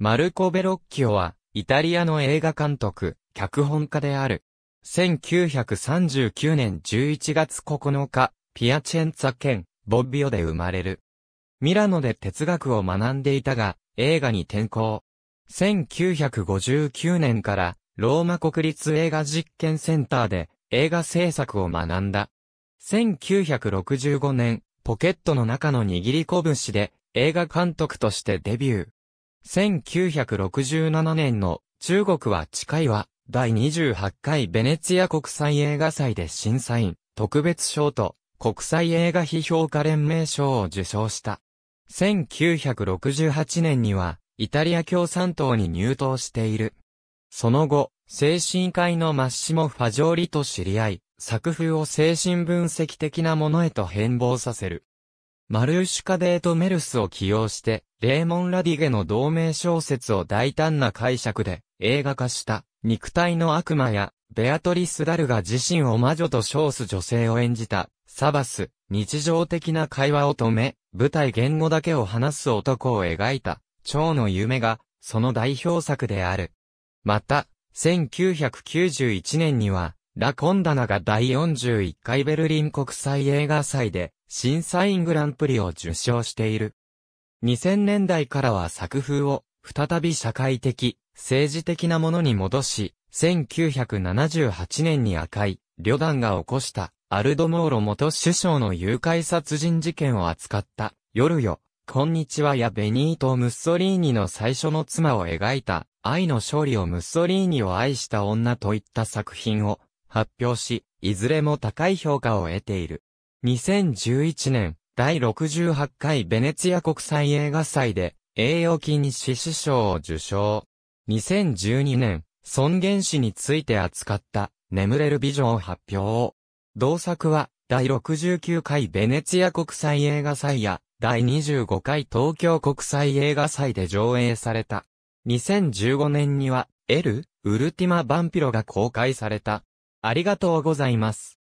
マルコ・ベロッキオは、イタリアの映画監督、脚本家である。1939年11月9日、ピアチェンツァ県、ボッビオで生まれる。ミラノで哲学を学んでいたが、映画に転向。1959年から、ローマ国立映画実験センターで、映画制作を学んだ。1965年、ポケットの中の握り拳で、映画監督としてデビュー。1967年の中国は近いは第28回ベネツィア国際映画祭で審査員特別賞と国際映画批評家連盟賞を受賞した。1968年にはイタリア共産党に入党している。その後、精神科医のマッシモ・ファジョーリと知り合い、作風を精神分析的なものへと変貌させる。マルーシュカ・デート・メルスを起用して、レーモン・ラディゲの同名小説を大胆な解釈で映画化した、肉体の悪魔や、ベアトリス・ダルが自身を魔女と称す女性を演じた、サバス、日常的な会話を止め、舞台言語だけを話す男を描いた、蝶の夢が、その代表作である。また、1991年には、ラコンダナが第41回ベルリン国際映画祭で、審査員グランプリを受賞している。2000年代からは作風を再び社会的、政治的なものに戻し、1978年に赤い旅団が起こしたアルドモーロ元首相の誘拐殺人事件を扱った夜よ、こんにちはやベニート・ムッソリーニの最初の妻を描いた愛の勝利をムッソリーニを愛した女といった作品を発表し、いずれも高い評価を得ている。2011年、第68回ベネツィア国際映画祭で、栄誉金獅子賞を受賞。2012年、尊厳死について扱った、眠れる美女を発表。同作は、第69回ベネツィア国際映画祭や、第25回東京国際映画祭で上映された。2015年には、エル・ウルティマ・バンピロが公開された。ありがとうございます。